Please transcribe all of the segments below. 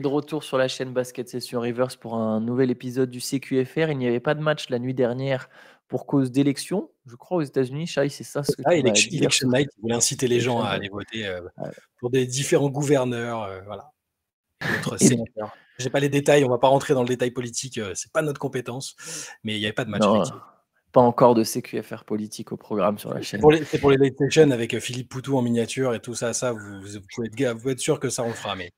de retour sur la chaîne Basket Session Rivers pour un nouvel épisode du CQFR. Il n'y avait pas de match la nuit dernière pour cause d'élection, je crois, aux États-Unis. Chai, c'est ça ce que ah, Election, voulait inciter les gens à aller voter euh, pour des différents gouverneurs. Euh, voilà. J'ai pas les détails, on va pas rentrer dans le détail politique, euh, c'est pas notre compétence, mais il n'y avait pas de match encore de CQFR politique au programme sur la chaîne. C'est pour les late avec euh, Philippe Poutou en miniature et tout ça, ça, vous, êtes pouvez sûr que ça, on le fera. Mais,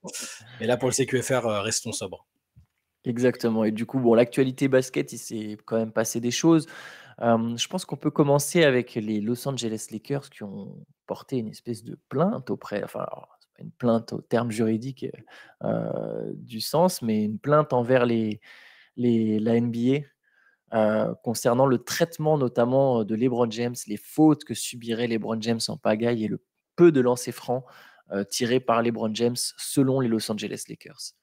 là, pour le CQFR, euh, restons sobres. Exactement. Et du coup, bon, l'actualité basket, il s'est quand même passé des choses. je pense qu'on peut commencer avec les Los Angeles Lakers qui ont porté une espèce de plainte auprès, enfin, une plainte au terme juridique euh, du sens, mais une plainte envers les, les, la NBA euh, concernant le traitement notamment de LeBron James, les fautes que subirait LeBron James en pagaille et le peu de lancers francs euh, tirés par LeBron James selon les Los Angeles Lakers.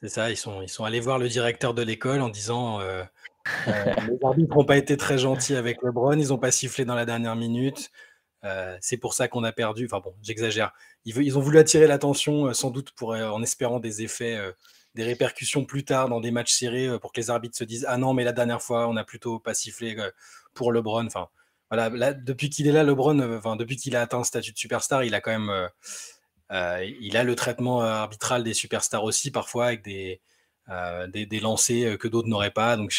C'est ça, ils sont, allés voir le directeur de l'école en disant euh, les arbitres n'ont pas été très gentils avec LeBron, ils n'ont pas sifflé dans la dernière minute, euh, c'est pour ça qu'on a perdu. Enfin bon, j'exagère. Ils, ont voulu attirer l'attention, euh, sans doute pour, euh, en espérant des effets, des répercussions plus tard dans des matchs serrés pour que les arbitres se disent Ah non, mais la dernière fois, on a plutôt pas sifflé pour LeBron. Enfin, voilà, depuis qu'il est là, LeBron, enfin, depuis qu'il a atteint le statut de superstar, il a quand même. il a le traitement arbitral des superstars aussi, parfois, avec des. des, lancers que d'autres n'auraient pas. Donc,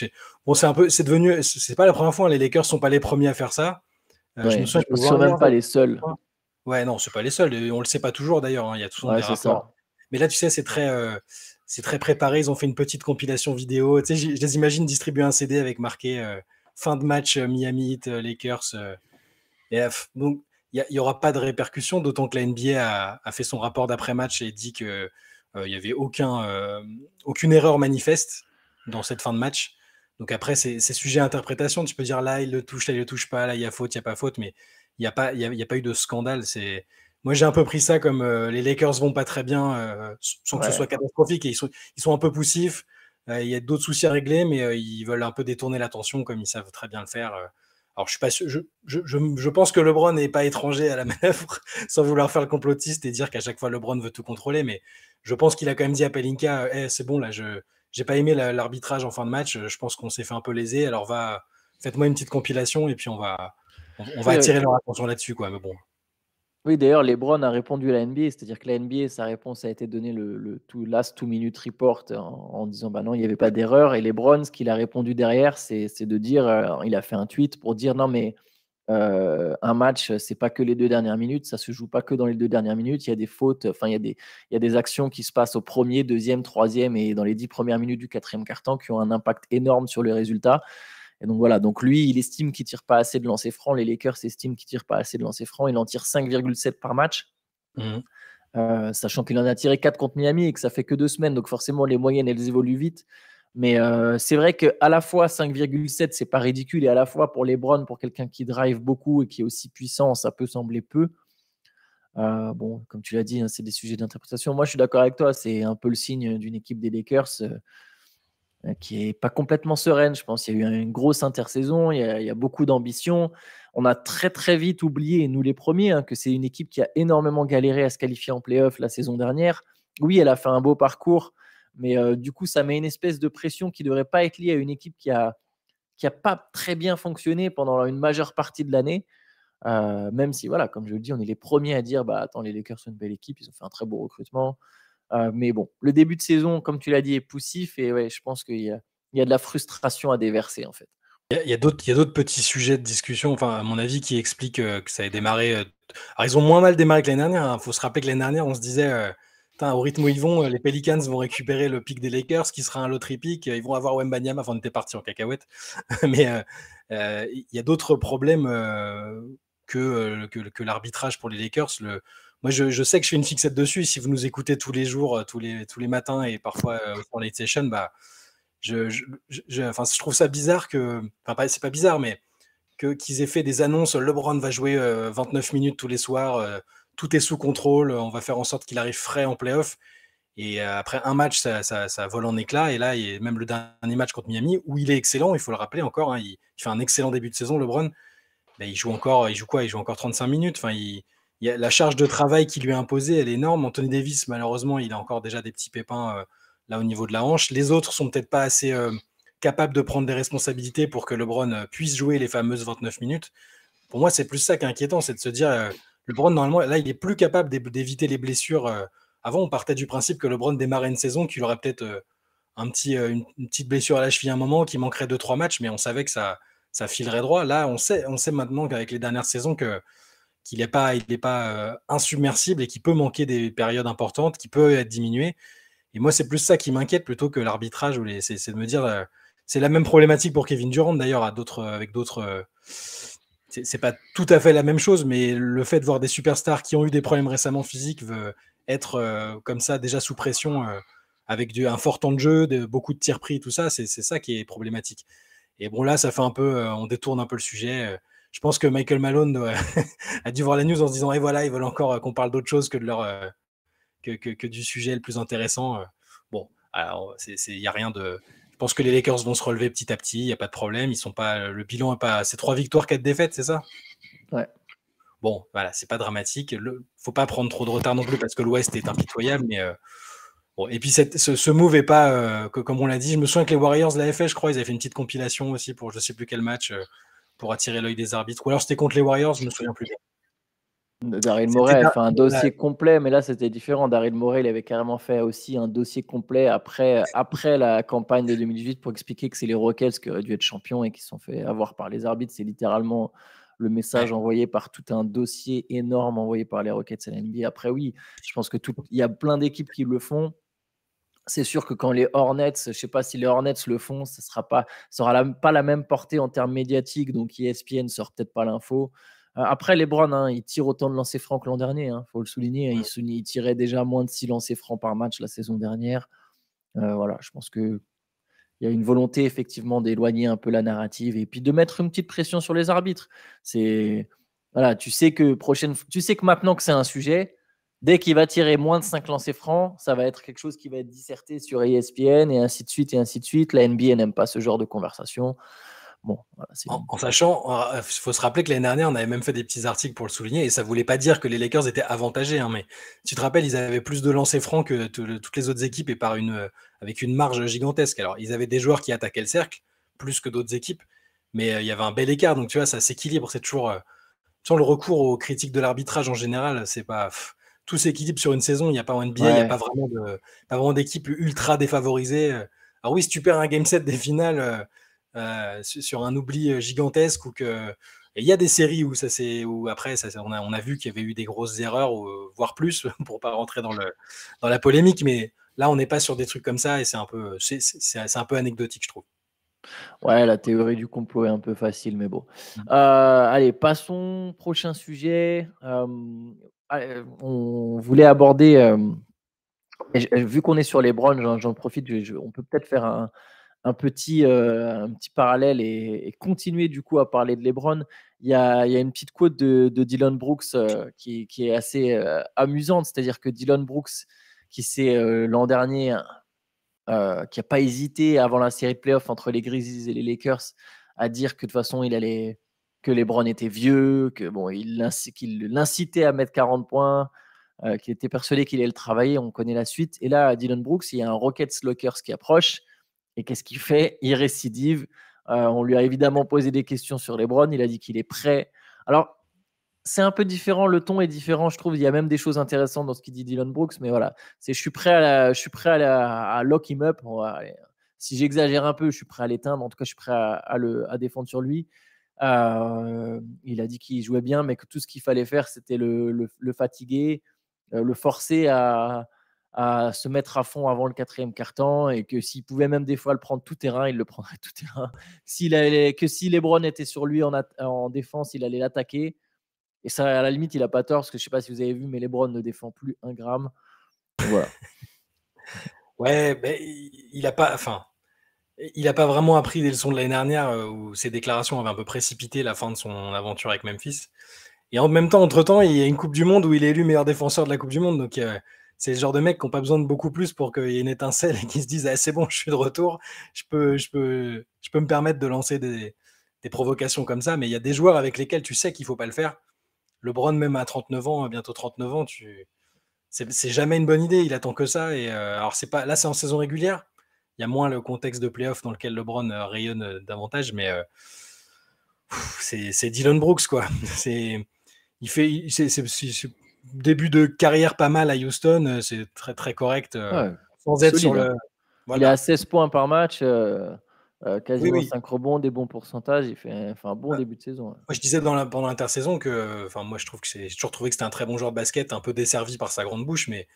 bon, c'est un peu, c'est devenu, c'est pas la première fois. Hein, les Lakers sont pas les premiers à faire ça. Euh, on je même pas les seuls. Ouais, non, c'est pas les seuls. On le sait pas toujours d'ailleurs. Hein, il y a tout Mais là, tu sais, c'est très, euh, c'est très préparé. Ils ont fait une petite compilation vidéo. Tu je les imagine distribuer un CD avec marqué euh, fin de match Miami Miami Lakers. Donc, il n'y aura pas de répercussion d'autant que la NBA a, fait son rapport d'après-match et dit que il n'y avait aucun, aucune erreur manifeste dans cette fin de match. Donc après, c'est sujet à interprétation. Tu peux dire là, il le touche, là, il le touche pas, là, il y a faute, il n'y a pas faute, mais il n'y a, pas, il y a pas eu de scandale. C'est. Moi, j'ai un peu pris ça comme euh, les Lakers vont pas très bien euh, sans que ce soit catastrophique et ils sont, ils sont un peu poussifs. Euh, il y a d'autres soucis à régler, mais ils veulent un peu détourner l'attention comme ils savent très bien le faire. Alors, je suis pas sûr, je, je, je, pense que LeBron n'est pas étranger à la manœuvre, sans vouloir faire le complotiste et dire qu'à chaque fois LeBron veut tout contrôler, mais je pense qu'il a quand même dit à Pelinka eh, c'est bon, là, je, j'ai pas aimé l'arbitrage en fin de match. Je pense qu'on s'est fait un peu léser. Alors va, faites-moi une petite compilation et puis on va, on, va euh, attirer leur attention là-dessus, quoi. bon. Oui, d'ailleurs, LeBron a répondu à la NBA, c'est-à-dire que la NBA, sa réponse a été donnée le, tout, last two minute report en, disant bah non, il n'y avait pas d'erreur. Et LeBron, ce qu'il a répondu derrière, c'est de dire, euh, il a fait un tweet pour dire non mais euh, un match, c'est pas que les deux dernières minutes, ça se joue pas que dans les deux dernières minutes. Il y a des fautes, enfin il y a des, actions qui se passent au premier, deuxième, troisième et dans les dix premières minutes du quatrième quart-temps qui ont un impact énorme sur le résultat. Et donc voilà, donc lui, il estime qu'il tire pas assez de lancers francs. Les Lakers estiment qu'il tire pas assez de lancers francs. Il en tire 5,7 par match. Mmh. Euh, sachant qu'il en a tiré 4 contre Miami et que ça fait que deux semaines, donc forcément les moyennes elles évoluent vite. Mais euh, c'est vrai qu'à la fois 5,7, c'est pas ridicule, et à la fois pour Lebron, pour quelqu'un qui drive beaucoup et qui est aussi puissant, ça peut sembler peu. Euh, bon, comme tu l'as dit, hein, c'est des sujets d'interprétation. Moi, je suis d'accord avec toi, c'est un peu le signe d'une équipe des Lakers euh, qui est pas complètement sereine. Je pense qu'il y a eu une grosse intersaison, il y a, beaucoup d'ambition. On a très très vite oublié, nous les premiers, hein, que c'est une équipe qui a énormément galéré à se qualifier en playoff la saison dernière. Oui, elle a fait un beau parcours mais euh, du coup, ça met une espèce de pression qui ne devrait pas être liée à une équipe qui a, qui a pas très bien fonctionné pendant une majeure partie de l'année. Euh, même si, voilà, comme je le dis, on est les premiers à dire bah, attends, les Lakers sont une belle équipe, ils ont fait un très beau recrutement. Euh, mais bon, le début de saison, comme tu l'as dit, est poussif et ouais, je pense qu'il y, y a, de la frustration à déverser en fait. Il y a, a d'autres petits sujets de discussion, enfin, à mon avis, qui expliquent que ça ait démarré. Alors, ils ont moins mal démarré que l'année dernière. Il hein. faut se rappeler que l'année dernière, on se disait au rythme où ils vont, euh, les Pelicans vont récupérer le pic des Lakers, qui sera un autre pick. Euh, ils vont avoir Wembanyam avant de était parti en cacahuète. Mais euh, il y a d'autres problèmes que, que, l'arbitrage pour les Lakers. Le, moi, je, sais que je fais une fixette dessus. Si vous nous écoutez tous les jours, tous les, tous les matins et parfois euh, en late session, bah, je, enfin, je trouve ça bizarre que. Enfin, c'est pas bizarre, mais qu'ils aient fait des annonces LeBron va jouer 29 minutes tous les soirs tout est sous contrôle, on va faire en sorte qu'il arrive frais en playoff. Et euh, après un match, ça, vole en éclats. Et là, et même le dernier match contre Miami, où il est excellent, il faut le rappeler encore, hein, il, fait un excellent début de saison, LeBron. Ben, il joue encore, il joue quoi Il joue encore 35 minutes. Enfin, il, a, la charge de travail qui lui est imposée, elle est énorme. Anthony Davis, malheureusement, il a encore déjà des petits pépins euh, là au niveau de la hanche. Les autres sont peut-être pas assez euh, capables de prendre des responsabilités pour que LeBron puisse jouer les fameuses 29 minutes. Pour moi, c'est plus ça qu'inquiétant, c'est de se dire, LeBron, normalement, là, il est plus capable d'éviter les blessures. Euh, avant, on partait du principe que LeBron démarrait une saison qu'il aurait peut-être euh, un petit, euh, une, petite blessure à la cheville à un moment, qui manquerait 2-3 matchs, mais on savait que ça, ça filerait droit. Là, on sait, on sait maintenant qu'avec les dernières saisons que qu'il n'est pas, il est pas insubmersible et qu'il peut manquer des périodes importantes, qu'il peut être diminué. Et moi, c'est plus ça qui m'inquiète plutôt que l'arbitrage. ou C'est de me dire, c'est la même problématique pour Kevin Durant d'ailleurs, avec d'autres c'est pas tout à fait la même chose, mais le fait de voir des superstars qui ont eu des problèmes récemment physiques veut être euh, comme ça déjà sous pression euh, avec du, un fort temps de jeu, beaucoup de tirs pris, tout ça, c'est ça qui est problématique. Et bon là, ça fait un peu, euh, on détourne un peu le sujet. je pense que Michael Malone a dû voir la news en se disant, et «Eh, voilà, ils veulent encore qu'on parle d'autre chose que de leur que, que, du sujet le plus intéressant. bon, alors il n'y a rien de je pense que les Lakers vont se relever petit à petit, il n'y a pas de problème. Ils sont pas, euh, le bilan est pas. C'est trois victoires, quatre défaites, c'est ça Ouais. Bon, voilà, c'est pas dramatique. ne faut pas prendre trop de retard non plus parce que l'Ouest est impitoyable, mais. Euh, bon, et puis cette, ce, move est pas euh, comme on l'a dit. Je me souviens que les Warriors l'avaient fait, je crois, ils avaient fait une petite compilation aussi pour je sais plus quel match pour attirer l'œil des arbitres. Ou alors c'était contre les Warriors, je ne me souviens plus. Daryl Morey a fait un dossier complet, mais là c'était différent. Daryl Morey, il avait carrément fait aussi un dossier complet après, après la campagne de 2018 pour expliquer que c'est les Rockets qui auraient dû être champions et qui sont fait avoir par les arbitres. C'est littéralement le message envoyé par tout un dossier énorme envoyé par les Rockets à l'NBA. Après, oui, je pense que tout, il y a plein d'équipes qui le font. C'est sûr que quand les Hornets, je ne sais pas si les Hornets le font, ça sera pas, sera la, pas la même portée en termes médiatiques. Donc ESPN sort peut-être pas l'info. Euh, après, les hein, il tire autant de lancers francs que l'an dernier, il hein, faut le souligner. Hein, Ils Il, tirait déjà moins de 6 lancers francs par match la saison dernière. Euh, voilà, je pense que il y a une volonté effectivement d'éloigner un peu la narrative et puis de mettre une petite pression sur les arbitres. C'est voilà, tu sais que prochaine, tu sais que maintenant que c'est un sujet, dès qu'il va tirer moins de 5 lancers francs, ça va être quelque chose qui va être disserté sur ESPN et ainsi de suite et ainsi de suite. La NBA n'aime pas ce genre de conversation en, sachant, il euh, faut se rappeler que l'année dernière, on avait même fait des petits articles pour le souligner, et ça voulait pas dire que les Lakers étaient avantagés, hein, mais tu te rappelles, ils avaient plus de lancers francs que toutes les autres équipes, et par une, euh, avec une marge gigantesque. Alors, ils avaient des joueurs qui attaquaient le cercle, plus que d'autres équipes, mais euh, il y avait un bel écart, donc tu vois, ça s'équilibre, c'est toujours... le recours aux critiques de l'arbitrage en général, c'est pas... tout s'équilibre sur une saison, il n'y a pas en NBA, il n'y a pas vraiment d'équipe ultra défavorisée. Alors oui, si tu perds un game set des finales, euh, sur un oubli euh, gigantesque ou que il y a des séries où ça c'est où après ça, on, a, on a vu qu'il y avait eu des grosses erreurs euh, voire plus pour pas rentrer dans le dans la polémique mais là on n'est pas sur des trucs comme ça et c'est un peu c'est un peu anecdotique je trouve. Ouais, la théorie du complot est un peu facile, mais bon. Mmh. allez, passons prochain sujet. on voulait aborder, vu qu'on est sur les bronzes, j'en profite, on peut peut-être faire un, un petit, euh, un petit parallèle et, continuer du coup à parler de LeBron, il y a, y a une petite quote de, de Dylan Brooks euh, qui, qui, est assez euh, amusante. C'est-à-dire que Dylan Brooks, qui s'est l'an dernier, qui n'a pas hésité avant la série playoff entre les Grizzlies et les Lakers à dire que de toute façon il allait que LeBron était vieux, que bon, il qu'il l'incitait à mettre 40 points, qu'il était persuadé qu'il allait le travailler. On connaît la suite. Et là, Dylan Brooks, il y a un Rockets Lockers qui approche et qu'est-ce qu'il fait Il récidive. Euh, on lui a évidemment posé des questions sur Lebron. Il a dit qu'il est prêt. Alors, c'est un peu différent. Le ton est différent, je trouve. Il y a même des choses intéressantes dans ce qu'il dit Dylan Brooks. Mais voilà, c'est je suis prêt à, je suis prêt à, lock him up. si j'exagère un peu, je suis prêt à l'éteindre. En tout cas, je suis prêt à, le, à défendre sur lui. Euh, il a dit qu'il jouait bien, mais que tout ce qu'il fallait faire, c'était le fatiguer, euh, le forcer à, à se mettre à fond avant le quatrième carton et que s'il pouvait même des fois le prendre tout terrain, il le prendrait tout terrain. que si Lebron était sur lui en, en défense, il allait l'attaquer. Et ça, à la limite, il n'a pas tort, parce que je ne sais pas si vous avez vu, mais Lebron ne défend plus un gramme. Voilà. ouais, mais il n'a pas. Enfin, il n'a pas vraiment appris des leçons de l'année dernière euh, où ses déclarations avaient un peu précipité la fin de son aventure avec Memphis. Et en même temps, entre-temps, il y a une Coupe du Monde où il est élu meilleur défenseur de la Coupe du Monde. Donc, euh, c'est le genre de mecs qui n'ont pas besoin de beaucoup plus pour qu'il y ait une étincelle et qu'ils se disent ah, c'est bon, je suis de retour, je peux, je peux, je peux me permettre de lancer des, provocations comme ça. Mais il y a des joueurs avec lesquels tu sais qu'il ne faut pas le faire. LeBron, même à 39 ans, bientôt 39 ans, tu... c'est jamais une bonne idée. Il attend que ça. Et euh, alors c'est pas là, c'est en saison régulière. Il y a moins le contexte de playoff dans lequel LeBron euh, rayonne euh, davantage, mais c'est Dylan Brooks quoi. C'est il fait, c'est début de carrière pas mal à Houston, euh, c'est très très correct. Euh, sans être sur le. Hein. Il a à 16 points par match. Euh, euh quasiment 5 rebonds, des bons pourcentages, il fait un, un bon début de saison. Moi, je disais dans la, pendant l'intersaison que, enfin, moi, je trouve que c'est, toujours trouvé que c'était un très bon joueur de basket, un peu desservi par sa grande bouche, mais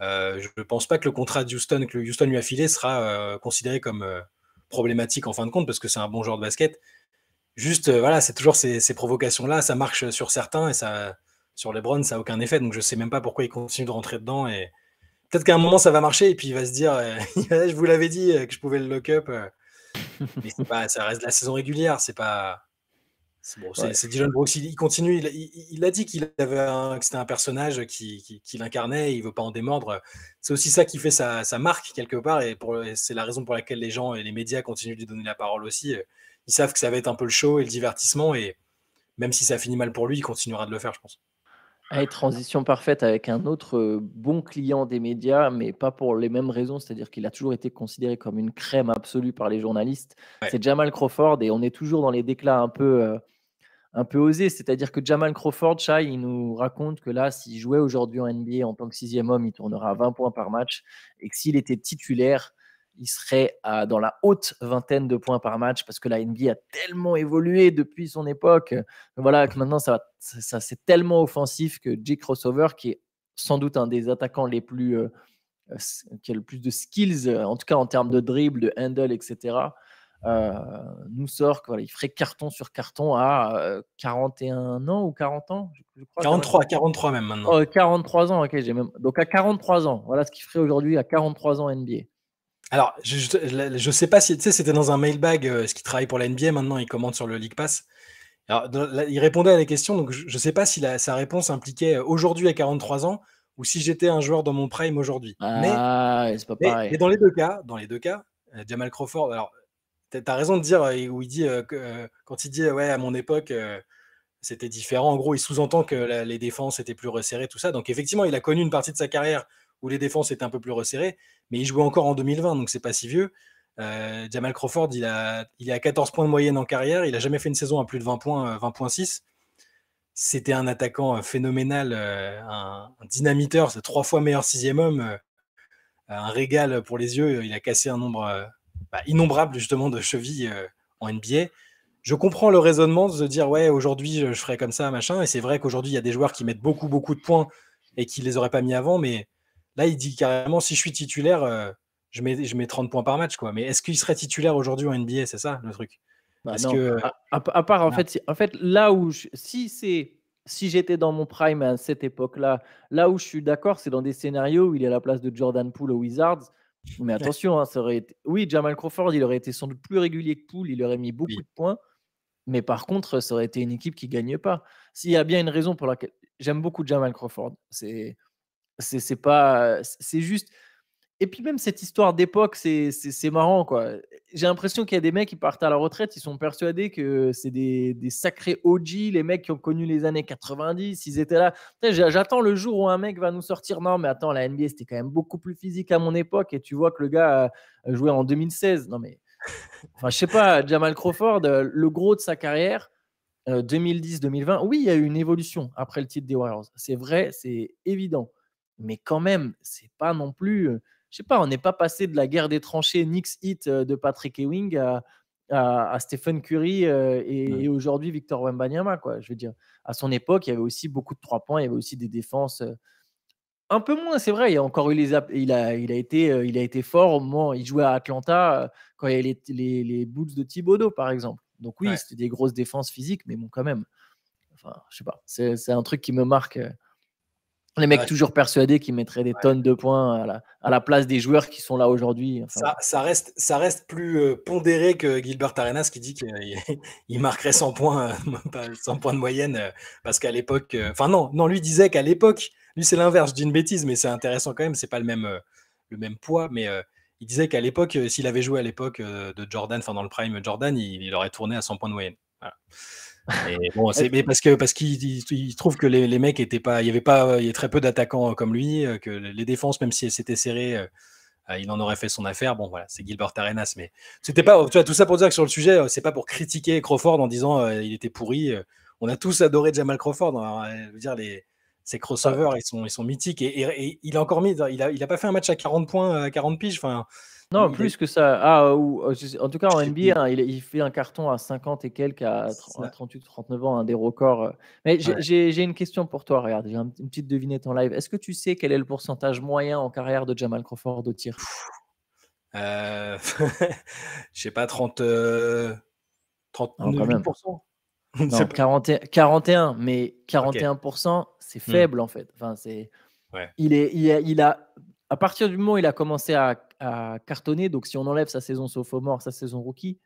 je ne pense pas que le contrat de Houston que Houston lui a filé sera considéré comme problématique en fin de compte parce que c'est un bon joueur de basket. Juste, voilà, c'est toujours ces provocations-là, ça marche sur certains et ça, sur LeBron, ça n'a aucun effet. Donc je ne sais même pas pourquoi il continue de rentrer dedans. Et peut-être qu'à un moment, ça va marcher et puis il va se dire euh, Je vous l'avais dit euh, que je pouvais le lock-up. Euh. Mais pas, ça reste la saison régulière. C'est pas. C'est bon, Brooks. Il, continue. Il, a dit qu'il avait que c'était un personnage qui, qui, qui l'incarnait. Il veut pas en démordre. C'est aussi ça qui fait sa, sa marque quelque part. Et, et c'est la raison pour laquelle les gens et les médias continuent de lui donner la parole aussi. Ils savent que ça va être un peu le show et le divertissement. Et même si ça finit mal pour lui, il continuera de le faire, je pense. Ah, transition parfaite avec un autre euh, bon client des médias, mais pas pour les mêmes raisons, c'est-à-dire qu'il a toujours été considéré comme une crème absolue par les journalistes. C'est Jamal Crawford et on est toujours dans les déclats un peu, euh, un peu osés, c'est-à-dire que Jamal Crawford, Chai, il nous raconte que là, s'il jouait aujourd'hui en NBA en tant que sixième homme, il tournera à 20 points par match et que s'il était titulaire, il serait dans la haute vingtaine de points par match parce que la NBA a tellement évolué depuis son époque. Voilà, que maintenant, ça, c'est tellement offensif que Jake Crossover, qui est sans doute un des attaquants les plus. Euh, qui a le plus de skills, euh, en tout cas en termes de dribble, de handle, etc., euh, nous sort qu'il ferait carton sur carton à 41 ans ou 40 ans 43, 43 même maintenant. 43 ans, ok. j'ai Même... Donc à 43 ans, voilà ce qu'il ferait aujourd'hui à 43 ans NBA. Alors, je ne sais pas si, tu sais, c'était dans un mailbag, euh, ce qui travaille pour la NBA maintenant, il commente sur le League Pass. il répondait à la questions donc je ne sais pas si sa réponse impliquait euh, aujourd'hui à 43 ans ou si j'étais un joueur dans mon prime aujourd'hui. Ah, mais, c'est pas pareil. et dans les deux cas, dans les deux cas, euh, Jamal Crawford, alors, tu as raison de dire, où il dit, que, quand il dit, ouais, à mon époque, c'était différent, en gros, il sous-entend que les défenses étaient plus resserrées, tout ça. Donc, effectivement, il a connu une partie de sa carrière où les défenses étaient un peu plus resserrées, mais il jouait encore en 2020, donc c'est pas si vieux. Euh, Jamal Crawford, il, a, il est 14 points de moyenne en carrière, il n'a jamais fait une saison à plus de 20 points, 20.6. Euh, C'était un attaquant euh, phénoménal, un, dynamiteur, c'est trois fois meilleur sixième homme, un régal pour les yeux. Il a cassé un nombre bah, innombrable justement de chevilles en NBA je comprends le raisonnement de se dire ouais aujourd'hui je, ferai comme ça machin et c'est vrai qu'aujourd'hui il y a des joueurs qui mettent beaucoup beaucoup de points et qui les auraient pas mis avant mais Là, il dit carrément si je suis titulaire, euh, je, mets, je mets 30 points par match. quoi. Mais est-ce qu'il serait titulaire aujourd'hui en NBA C'est ça le truc bah que... À, part, en, fait, en fait, là où. si c'est. Si j'étais dans mon prime à cette époque-là, là où je suis d'accord, c'est dans des scénarios où il est à la place de Jordan Poole aux Wizards. Mais attention, hein, ça aurait été... oui, Jamal Crawford, il aurait été sans doute plus régulier que Poole, il aurait mis beaucoup de points. Mais par contre, ça aurait été une équipe qui ne gagne pas. S'il y a bien une raison pour laquelle j'aime beaucoup Jamal Crawford, c'est c'est pas. C'est juste. Et puis même cette histoire d'époque, c'est marrant quoi. J'ai l'impression qu'il y a des mecs qui partent à la retraite, ils sont persuadés que c'est des, sacrés OG, les mecs qui ont connu les années 90, ils étaient là. J'attends le jour où un mec va nous sortir. Non, mais attends, la NBA c'était quand même beaucoup plus physique à mon époque et tu vois que le gars a joué en 2016. Non mais, enfin je sais pas, Jamal Crawford, euh, le gros de sa carrière, 2010-2020, euh, oui il y a eu une évolution après le titre des Warriors. C'est vrai, c'est évident mais quand même, c'est pas non plus. Je sais pas, on n'est pas passé de la guerre des tranchées Knicks hit de Patrick Ewing à, à, Stephen Curry et, aujourd'hui Victor Wembanyama, quoi. Je veux dire, à son époque, il y avait aussi beaucoup de trois points, il y avait aussi des défenses. un peu moins, c'est vrai. Il a encore eu les, il a, il a été, il a été fort au moment. Il jouait à Atlanta quand il y avait les, les, de Thibodeau, par exemple. Donc oui, c'était des grosses défenses physiques, mais bon, quand même. Enfin, je sais pas. C'est un truc qui me marque. Les mecs toujours persuadés qu'ils mettraient des tonnes de points à la, place des joueurs qui sont là aujourd'hui. ça, reste, plus euh, pondéré que Gilbert Arenas qui dit qu'il marquerait 100 points, 100 euh, points de moyenne euh, parce qu'à l'époque. Enfin, non, non, lui disait qu'à l'époque, lui c'est l'inverse, d'une bêtise, mais c'est intéressant quand même, c'est pas le même, le même poids, mais il disait qu'à l'époque, s'il avait joué à l'époque de Jordan, enfin dans le prime Jordan, il, aurait tourné à 100 points de moyenne. Voilà bon, c'est mais parce que parce qu'il trouve que les, mecs étaient pas, il y avait pas, il y très peu d'attaquants euh, comme lui, euh, que les défenses, même si elles s'étaient serrées, euh, il en aurait fait son affaire. Bon, voilà, c'est Gilbert Arenas, mais c'était pas, tu vois, tout ça pour dire que sur le sujet, c'est pas pour critiquer Crawford en disant il était pourri. On a tous adoré Jamal Crawford. Hein, je veux dire les ces crossovers, ils sont, ils sont mythiques. Et, il a encore mis, il a, il a pas fait un match à 40 points, euh, à 40 piges. Enfin, non, plus que ça. Ah, ou, euh, en tout cas, en NBA, hein, il, fait un carton à 50 et quelques, à, 38, 39 ans, un des records. Euh. Mais j'ai une question pour toi. Regarde, j'ai une petite devinette en live. Est-ce que tu sais quel est le pourcentage moyen en carrière de Jamal Crawford au tir euh... Je sais pas, 30. 30 41, mais 41%, c'est hmm. faible en fait. Enfin, c'est, il, est, il a, à partir du moment où il a commencé à, cartonner, donc si on enlève sa saison sophomore, sa saison rookie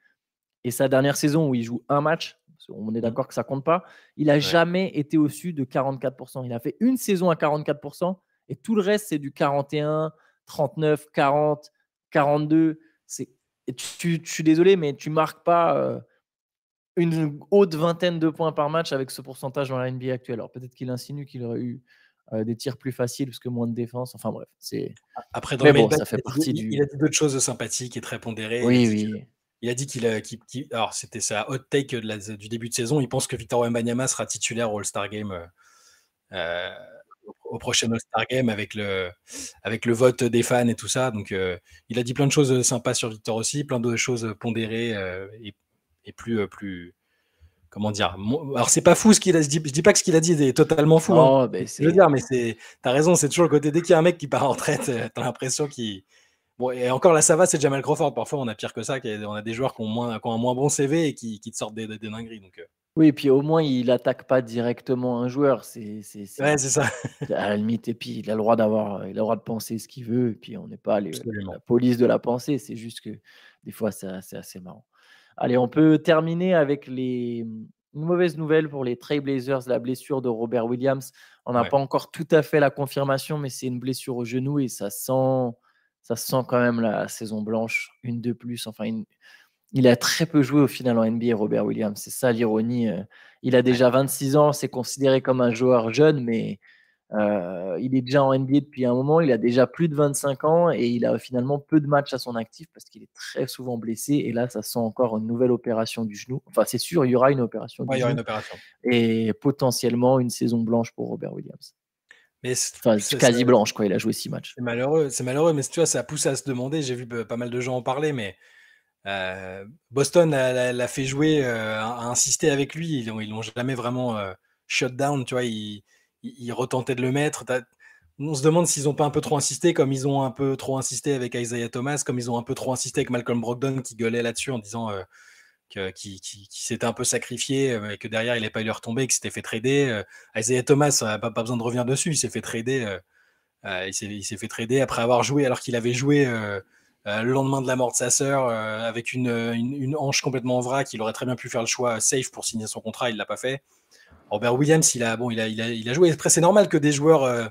et sa dernière saison où il joue un match, on est hmm. d'accord que ça compte pas, il a jamais été au-dessus de 44%. Il a fait une saison à 44% et tout le reste, c'est du 41, 39, 40, 42. C'est, tu, je suis désolé, mais tu marques pas. Euh, une haute vingtaine de points par match avec ce pourcentage dans la NBA actuelle. Alors peut-être qu'il insinue qu'il aurait eu euh, des tirs plus faciles parce que moins de défense. Enfin bref, c'est. Après, dans ça fait partie du. Il a dit d'autres choses sympathiques et très pondérées. Oui, oui. Il a dit qu'il. A, alors c'était sa hot take de la, du début de saison. Il pense que Victor Wembanyama sera titulaire au All-Star Game. Euh, euh, au prochain All-Star Game avec le, avec le vote des fans et tout ça. Donc, il a dit plein de choses sympas sur Victor aussi, plein de choses pondérées et plus, euh, plus comment dire Alors c'est pas fou ce qu'il a. Je dis, je dis pas que ce qu'il a dit est totalement fou. Hein. Oh, ben je dire, mais c'est. T'as raison, c'est toujours le côté dès qu'il y a un mec qui part en retraite, euh, t'as l'impression qu'il. Bon, et encore là, ça va, c'est Jamal Crawford. Parfois, on a pire que ça. On a des joueurs qui ont, moins, un moins bon CV et qui, qui te sortent des, des, dingueries. Donc, euh. oui, et puis au moins, il attaque pas directement un joueur. C'est, c'est, c'est ça. À la limite, et puis il a le droit d'avoir, il a le droit de penser ce qu'il veut. Et puis on n'est pas les, la police de la pensée. C'est juste que des fois, c'est assez marrant. Allez, on peut terminer avec les, mmh, mauvaises nouvelles pour les Trailblazers, la blessure de Robert Williams. On n'a pas encore tout à fait la confirmation, mais c'est une blessure au genou et ça sent, ça sent quand même la saison blanche, une de plus. Enfin, il a très peu joué au final en NBA, Robert Williams. C'est ça l'ironie. Euh. Il a déjà 26 ans, c'est considéré comme un joueur jeune, mais euh, il est déjà en NBA depuis un moment, il a déjà plus de 25 ans et il a finalement peu de matchs à son actif parce qu'il est très souvent blessé. Et là, ça sent encore une nouvelle opération du genou. Enfin, c'est sûr, il y aura une opération. il y aura une opération. Et potentiellement une saison blanche pour Robert Williams. Mais quasi blanche, quoi. Il a joué six matchs. C'est malheureux, c'est malheureux, mais tu vois, ça pousse à se demander. J'ai vu pas mal de gens en parler, mais euh, Boston l'a fait jouer, euh, a insisté avec lui. Ils l'ont jamais vraiment shut down, tu vois. Il, il, retentait de le mettre. On se demande s'ils n'ont pas un peu trop insisté, comme ils ont un peu trop insisté avec Isaiah Thomas, comme ils ont un peu trop insisté avec Malcolm Brogdon qui gueulait là-dessus en disant euh, qu'il qui, s'était un peu sacrifié euh, et que derrière il n'est pas eu le retomber, qu'il s'était fait trader. Euh, Isaiah Thomas n'a pas, besoin de revenir dessus, il s'est fait trader. il s'est fait trader après avoir joué, alors qu'il avait joué le lendemain de la mort de sa sœur avec une, une, hanche complètement en vrac. Il aurait très bien pu faire le choix safe pour signer son contrat, il ne l'a pas fait. Robert Williams, il a, bon, il a, il a, il a joué. Après, c'est normal que des joueurs, euh,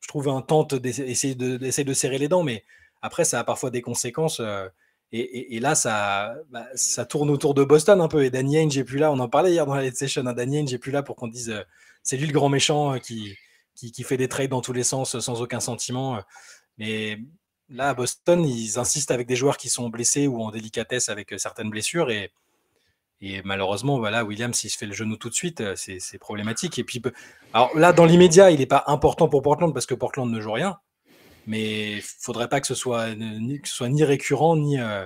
je trouve, hein, tentent d'essayer de, de, serrer les dents, mais après, ça a parfois des conséquences. Euh, et, là, ça, bah, ça tourne autour de Boston un peu. Et daniel j'ai plus là. On en parlait hier dans la session. Hein, daniel, j'ai plus là pour qu'on dise euh, c'est lui le grand méchant qui, qui, fait des trades dans tous les sens sans aucun sentiment. Mais là, à Boston, ils insistent avec des joueurs qui sont blessés ou en délicatesse avec certaines blessures. Et et malheureusement, voilà, Williams, s'il se fait le genou tout de suite, euh, c'est problématique. Et puis, alors là, dans l'immédiat, il n'est pas important pour Portland parce que Portland ne joue rien. Mais il ne faudrait pas que ce soit euh, ni, soit ni récurrent, ni euh,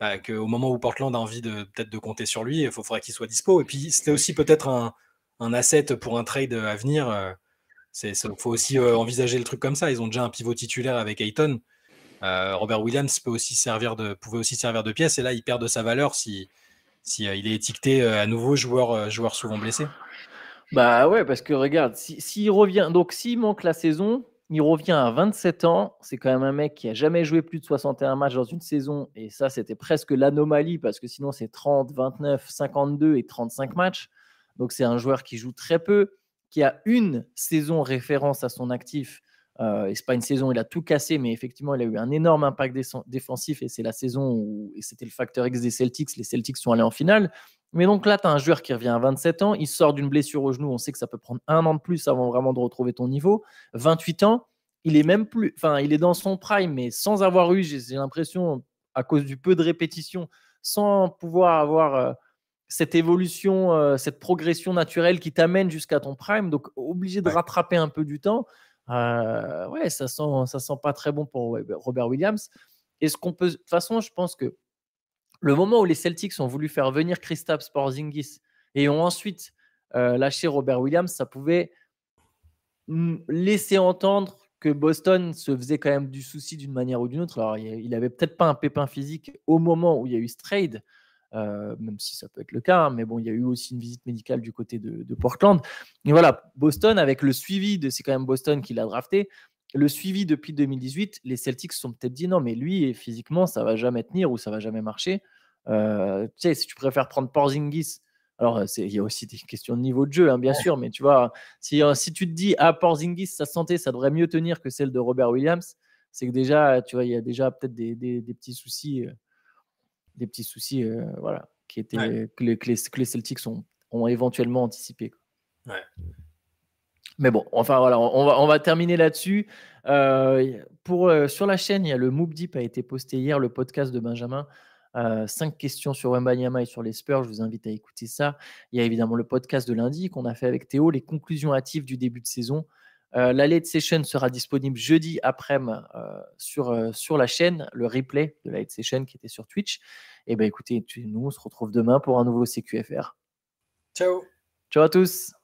bah, qu'au moment où Portland a envie de peut-être de compter sur lui, il faudrait qu'il soit dispo. Et puis, c'était aussi peut-être un, asset pour un trade à venir. Il faut aussi envisager le truc comme ça. Ils ont déjà un pivot titulaire avec Ayton. Robert Williams peut aussi servir de, pouvait aussi servir de pièce. Et là, il perd de sa valeur si s'il euh, est étiqueté euh, à nouveau joueur, euh, joueur souvent blessé. Bah ouais, parce que regarde, s'il revient, donc s'il manque la saison, il revient à 27 ans. C'est quand même un mec qui a jamais joué plus de 61 matchs dans une saison. Et ça, c'était presque l'anomalie parce que sinon, c'est 30, 29, 52 et 35 matchs. Donc, c'est un joueur qui joue très peu, qui a une saison référence à son actif euh, c'est pas une saison, il a tout cassé, mais effectivement, il a eu un énorme impact défensif et c'est la saison où c'était le facteur X des Celtics. Les Celtics sont allés en finale. Mais donc là, tu as un joueur qui revient à 27 ans, il sort d'une blessure au genou, on sait que ça peut prendre un an de plus avant vraiment de retrouver ton niveau. 28 ans, il est même plus, enfin, il est dans son prime, mais sans avoir eu, j'ai l'impression, à cause du peu de répétition, sans pouvoir avoir. Euh, cette évolution, euh, cette progression naturelle qui t'amène jusqu'à ton prime, donc obligé de rattraper un peu du temps. Euh, ça sent, ça sent pas très bon pour Robert Williams. Et ce qu'on peut, de toute façon, je pense que le moment où les Celtics ont voulu faire venir Kristaps Porzingis et ont ensuite euh, lâché Robert Williams, ça pouvait laisser entendre que Boston se faisait quand même du souci d'une manière ou d'une autre. Alors, il avait peut-être pas un pépin physique au moment où il y a eu ce trade, euh, même si ça peut être le cas, hein, mais bon, il y a eu aussi une visite médicale du côté de, Portland. Et voilà, Boston, avec le suivi de, c'est quand même Boston qui l'a drafté, le suivi depuis 2018, les Celtics sont peut-être dit non, mais lui, physiquement, ça va jamais tenir ou ça va jamais marcher. Euh, tu sais, si tu préfères prendre Porzingis, alors euh, il y a aussi des questions de niveau de jeu, hein, bien sûr, mais tu vois, si, tu te dis à ah, Porzingis, sa santé, ça devrait mieux tenir que celle de Robert Williams, c'est que déjà, tu vois, il y a déjà peut-être des, petits soucis des petits soucis euh, voilà, qui étaient, que, les, Celtics ont, éventuellement anticipé. Mais bon, enfin voilà, on va, on va terminer là-dessus. Euh, pour, euh, sur la chaîne, il y a le Moop Deep a été posté hier, le podcast de Benjamin. cinq questions sur Wembanyama et sur les Spurs. Je vous invite à écouter ça. Il y a évidemment le podcast de lundi qu'on a fait avec Théo, les conclusions hâtives du début de saison la euh, late session sera disponible jeudi après-midi euh, sur, euh, sur la chaîne, le replay de la late session qui était sur Twitch. Et eh bien écoutez, nous, on se retrouve demain pour un nouveau CQFR. Ciao. Ciao à tous.